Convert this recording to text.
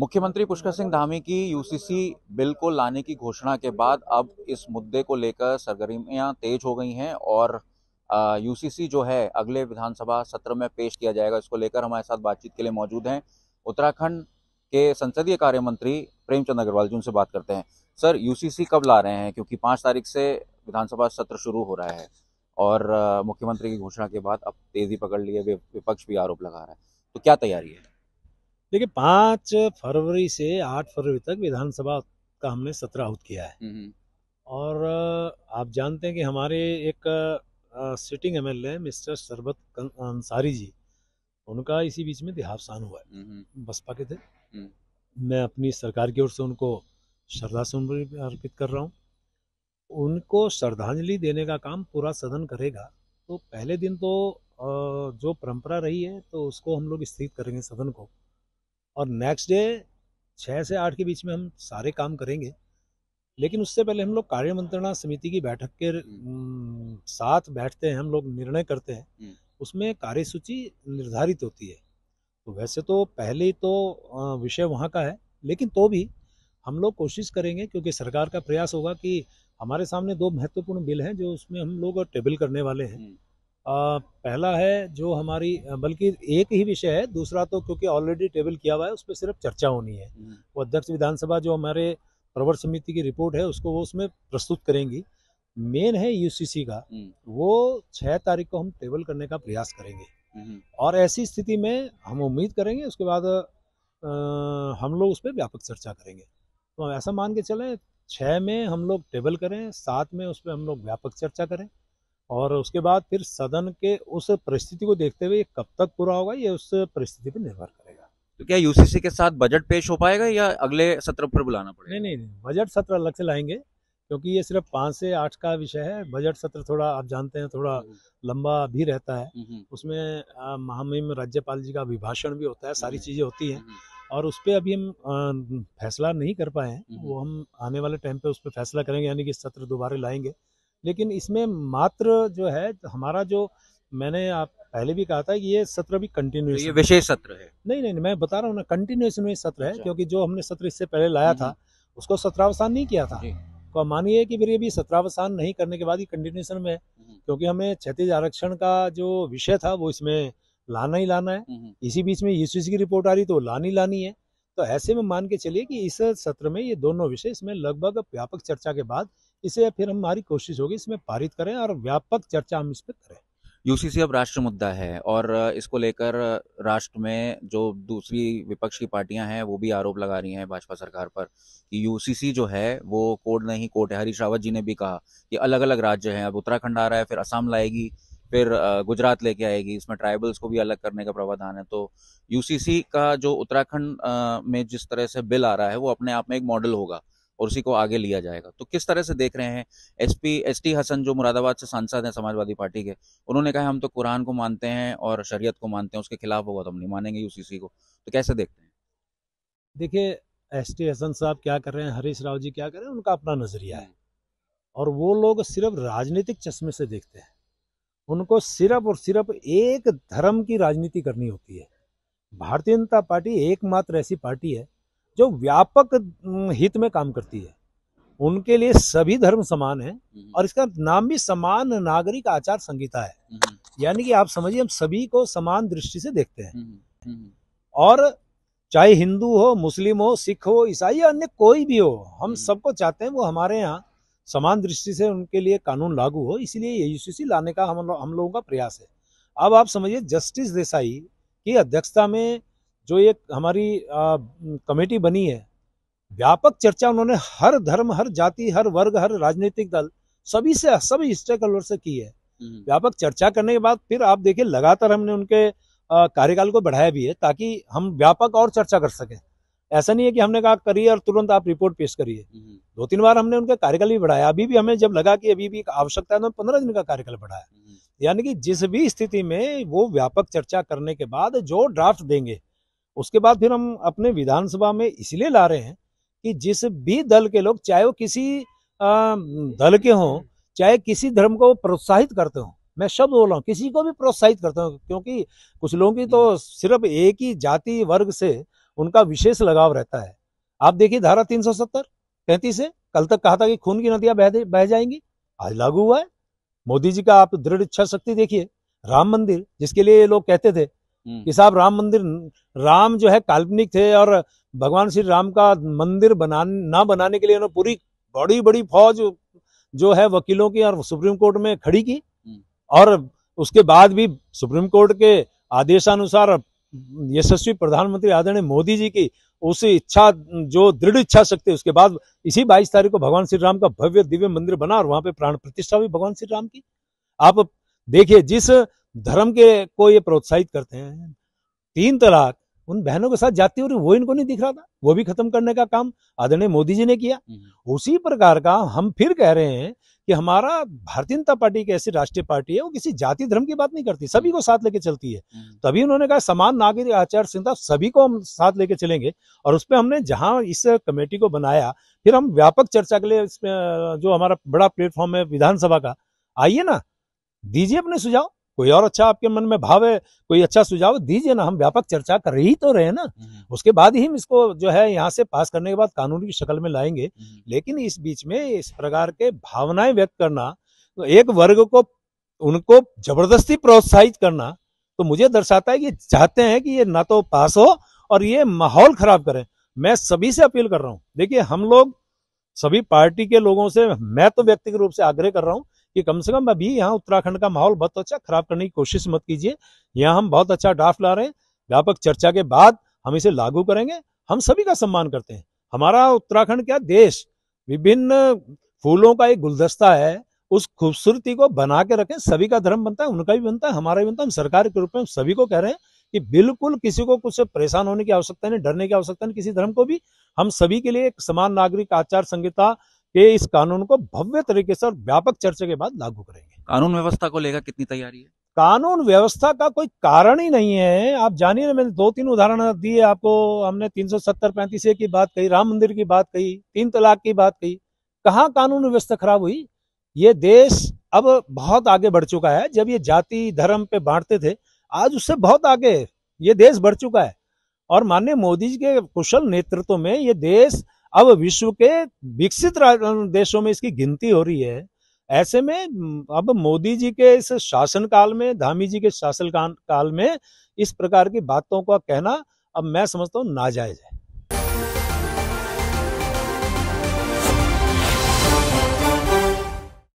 मुख्यमंत्री पुष्कर सिंह धामी की UCC bill को लाने की घोषणा के बाद अब इस मुद्दे को लेकर सरगर्मियां तेज हो गई हैं और यूसीसी जो है अगले विधानसभा सत्र में पेश किया जाएगा इसको लेकर हमारे साथ बातचीत के लिए मौजूद हैं उत्तराखंड के संसदीय कार्य मंत्री प्रेमचंद अग्रवाल जी उनसे बात करते हैं सर यूसीसी कब ला रहे हैं क्योंकि पाँच तारीख से विधानसभा सत्र शुरू हो रहा है और मुख्यमंत्री की घोषणा के बाद अब तेजी पकड़ लिए विपक्ष भी आरोप लगा रहा है तो क्या तैयारी है देखिए पाँच फरवरी से आठ फरवरी तक विधानसभा का हमने सत्र आउट किया है हम्म, हम्म। और आप जानते हैं कि हमारे एक sitting M L A mister Sharbat Ansari जी उनका इसी बीच में देहावसान हुआ है हम्म, बसपा के थे मैं अपनी सरकार की ओर से उनको श्रद्धा अर्पित कर रहा हूँ उनको श्रद्धांजलि देने का काम पूरा सदन करेगा तो पहले दिन तो जो परंपरा रही है तो उसको हम लोग स्थगित करेंगे सदन को और नेक्स्ट डे छः से आठ के बीच में हम सारे काम करेंगे लेकिन उससे पहले हम लोग कार्य मंत्रणा समिति की बैठक के हम्म। साथ बैठते हैं हम लोग निर्णय करते हैं हम्म। उसमें कार्यसूची निर्धारित होती है तो वैसे तो पहले तो विषय वहाँ का है लेकिन तो भी हम लोग कोशिश करेंगे क्योंकि सरकार का प्रयास होगा कि हमारे सामने दो महत्वपूर्ण बिल हैं जो उसमें हम लोग टेबल करने वाले हैं हम्म। आ, पहला है जो हमारी बल्कि एक ही विषय है दूसरा तो क्योंकि ऑलरेडी टेबल किया हुआ है उस पर सिर्फ चर्चा होनी है हम्म। वो अध्यक्ष विधानसभा जो हमारे प्रवर समिति की रिपोर्ट है उसको वो उसमें प्रस्तुत करेंगी मेन है यूसीसी का हम्म। वो छः तारीख को हम टेबल करने का प्रयास करेंगे हम्म। और ऐसी स्थिति में हम उम्मीद करेंगे उसके बाद आ, हम लोग उस पर व्यापक चर्चा करेंगे तो ऐसा मान के चलें छः में हम लोग टेबल करें सात में उस पर हम लोग व्यापक चर्चा करें और उसके बाद फिर सदन के उस परिस्थिति को देखते हुए कब तक पूरा होगा ये उस परिस्थिति पर निर्भर करेगा तो क्या यूसीसी के साथ बजट पेश हो पाएगा या अगले सत्र पर बुलाना पड़ेगा नहीं नहीं नहीं बजट सत्र अलग से लाएंगे क्योंकि ये सिर्फ पाँच से आठ का विषय है बजट सत्र थोड़ा आप जानते हैं थोड़ा हम्म। लंबा भी रहता है हम्म, हम्म। उसमें महामहिम राज्यपाल जी का अभिभाषण भी होता है सारी चीज़ें होती हैं और उस पर अभी हम फैसला नहीं कर पाए हैं वो हम आने वाले टाइम पे उस पर फैसला करेंगे यानी कि सत्र दोबारा लाएंगे लेकिन इसमें मात्र जो है हमारा जो मैंने आप पहले भी कहा था कि ये सत्र भी कंटिन्यूस तो ये विशेष सत्र है नहीं नहीं मैं बता रहा हूँ ना कंटिन्यूस में सत्र है अच्छा। क्योंकि जो हमने सत्र इससे पहले लाया था हम्म। उसको सत्रावसान नहीं किया था तो मानिए कि फिर ये भी सत्रावसान नहीं करने के बाद ही कंटिन्यूशन में हम्म। क्योंकि हमें क्षतिज आरक्षण का जो विषय था वो इसमें लाना ही लाना है हम्म। इसी बीच में यूसी की रिपोर्ट आ रही तो लानी लानी है तो ऐसे में मान के चलिए कि इस सत्र में ये दोनों विषय इसमें लगभग व्यापक चर्चा के बाद इसे फिर हमारी कोशिश होगी इसमें पारित करें और व्यापक चर्चा हम इस पर करें यूसीसी अब राष्ट्र मुद्दा है और इसको लेकर राष्ट्र में जो दूसरी विपक्ष की पार्टियां हैं वो भी आरोप लगा रही हैं भाजपा सरकार पर कि यूसीसी जो है वो कोर्ट नहीं कोर्ट है हरीश रावत जी ने भी कहा कि अलग अलग राज्य हैं अब उत्तराखंड आ रहा है फिर असम लाएगी फिर गुजरात लेके आएगी इसमें ट्राइबल्स को भी अलग करने का प्रावधान है तो यूसीसी का जो उत्तराखंड में जिस तरह से बिल आ रहा है वो अपने आप में एक मॉडल होगा और उसी को आगे लिया जाएगा तो किस तरह से देख रहे हैं S P S T Hasan जो मुरादाबाद से सांसद हैं समाजवादी पार्टी के उन्होंने कहा हम तो कुरान को मानते हैं और शरीयत को मानते हैं उसके खिलाफ होगा तो हम नहीं मानेंगे यूसीसी को तो कैसे देखते हैं देखिए एस टी हसन साहब क्या कर रहे हैं हरीश राव जी क्या कर रहे हैं उनका अपना नज़रिया है और वो लोग सिर्फ राजनीतिक चश्मे से देखते हैं उनको सिर्फ और सिर्फ एक धर्म की राजनीति करनी होती है भारतीय जनता पार्टी एकमात्र ऐसी पार्टी है जो व्यापक हित में काम करती है उनके लिए सभी धर्म समान है हम्म। और इसका नाम भी समान नागरिक आचार संहिता है हम्म। यानी कि आप समझिए हम सभी को समान दृष्टि से देखते हैं हम्म। और चाहे हिंदू हो मुस्लिम हो सिख हो ईसाई या अन्य कोई भी हो हम सबको चाहते हैं वो हमारे यहाँ समान दृष्टि से उनके लिए कानून लागू हो इसलिए ये यूसीसी लाने का हम हम लोगों का प्रयास है अब आप समझिए जस्टिस देसाई की अध्यक्षता में जो एक हमारी कमेटी बनी है व्यापक चर्चा उन्होंने हर धर्म हर जाति हर वर्ग हर राजनीतिक दल सभी से सभी स्टेक होल्डर से की है हम्म। व्यापक चर्चा करने के बाद फिर आप देखिए लगातार हमने उनके कार्यकाल को बढ़ाया भी है ताकि हम व्यापक और चर्चा कर सकें ऐसा नहीं है कि हमने कहा करिए और तुरंत आप रिपोर्ट पेश करिए हम्म। दो तीन बार हमने उनका कार्यकाल भी बढ़ाया अभी भी हमें जब लगा कि अभी भी एक आवश्यकता है तो पंद्रह दिन का कार्यकाल बढ़ाया हम्म। यानी कि जिस भी स्थिति में वो व्यापक चर्चा करने के बाद जो ड्राफ्ट देंगे उसके बाद फिर हम अपने विधानसभा में इसलिए ला रहे हैं कि जिस भी दल के लोग चाहे वो किसी दल के हों चाहे किसी धर्म को प्रोत्साहित करते हों मैं शब्द बोल रहा हूँ किसी को भी प्रोत्साहित करता हूँ क्योंकि कुछ लोगों की तो हम्म। सिर्फ एक ही जाति वर्ग से उनका विशेष लगाव रहता है आप देखिए धारा तीन सौ सत्तर पैंतीस है कल तक कहा था कि खून की नदियां बह बह जाएंगी आज लागू हुआ है मोदी जी का आप दृढ़ इच्छा शक्ति देखिए राम मंदिर जिसके लिए लोग कहते थे हम्म। कि साहब राम मंदिर राम जो है काल्पनिक थे और भगवान श्री राम का मंदिर बना ना बनाने के लिए उन्होंने पूरी बड़ी बड़ी फौज जो है वकीलों की और सुप्रीम कोर्ट में खड़ी की हम्म। और उसके बाद भी सुप्रीम कोर्ट के आदेशानुसार यशस्वी प्रधानमंत्री आदरणीय मोदी जी की उस इच्छा जो दृढ़ इच्छा शक्ति उसके बाद इसी 22 तारीख को भगवान श्री राम का भव्य दिव्य मंदिर बना और वहां पे प्राण प्रतिष्ठा भी भगवान श्री राम की आप देखिए जिस धर्म के को ये प्रोत्साहित करते हैं तीन तलाक उन बहनों के साथ जाती हो रही वो इनको नहीं दिख रहा था वो भी खत्म करने का काम आदरणीय मोदी जी ने किया हम्म। उसी प्रकार का हम फिर कह रहे हैं कि हमारा भारतीय जनता पार्टी की ऐसी राष्ट्रीय पार्टी है वो किसी जाति धर्म की बात नहीं करती सभी को साथ लेके चलती है हम्म। तभी उन्होंने कहा समान नागरिक आचार संहिता सभी को हम साथ लेके चलेंगे और उस पर हमने जहां इस कमेटी को बनाया फिर हम व्यापक चर्चा के लिए इसमें जो हमारा बड़ा प्लेटफॉर्म है विधानसभा का आइए ना दीजिए अपने सुझाव कोई और अच्छा आपके मन में भाव है कोई अच्छा सुझाव दीजिए ना हम व्यापक चर्चा कर ही तो रहे ना हम्म। उसके बाद ही हम इसको जो है यहाँ से पास करने के बाद कानून की शक्ल में लाएंगे हम्म। लेकिन इस बीच में इस प्रकार के भावनाएं व्यक्त करना तो एक वर्ग को उनको जबरदस्ती प्रोत्साहित करना तो मुझे दर्शाता है कि चाहते हैं कि ये ना तो पास हो और ये माहौल खराब करें मैं सभी से अपील कर रहा हूं देखिए हम लोग सभी पार्टी के लोगों से मैं तो व्यक्तिगत रूप से आग्रह कर रहा हूँ कि कम से कम अभी यहाँ उत्तराखंड का माहौल बहुत अच्छा खराब करने की कोशिश मत कीजिए यहाँ हम बहुत अच्छा ड्राफ्ट ला रहे हैं व्यापक चर्चा के बाद हम इसे लागू करेंगे हम सभी का सम्मान करते हैं हमारा उत्तराखंड क्या देश विभिन्न फूलों का एक गुलदस्ता है उस खूबसूरती को बना के रखें सभी का धर्म बनता है उनका भी बनता है हमारा भी बनता है हम सरकार के रूप में सभी को कह रहे हैं कि बिल्कुल किसी को कुछ परेशान होने की आवश्यकता नहीं डरने की आवश्यकता नहीं किसी धर्म को भी हम सभी के लिए एक समान नागरिक आचार संहिता कि इस कानून को भव्य तरीके से और व्यापक चर्चा के बाद लागू करेंगे कानून व्यवस्था को लेकर कितनी तैयारी है कानून व्यवस्था का कोई कारण ही नहीं है आप जानिए ना मैंने दो तीन उदाहरण दिए आपको हमने तीन सौ सत्तर पैंतीस ए की बात कही राम मंदिर की बात कही तीन तलाक की बात कही कहा कानून व्यवस्था खराब हुई ये देश अब बहुत आगे बढ़ चुका है जब ये जाति धर्म पे बांटते थे आज उससे बहुत आगे ये देश बढ़ चुका है और माननीय मोदी जी के कुशल नेतृत्व में ये देश अब विश्व के विकसित देशों में इसकी गिनती हो रही है ऐसे में अब मोदी जी के इस शासन काल में धामी जी के शासन काल में इस प्रकार की बातों का कहना अब मैं समझता हूँ नाजायज है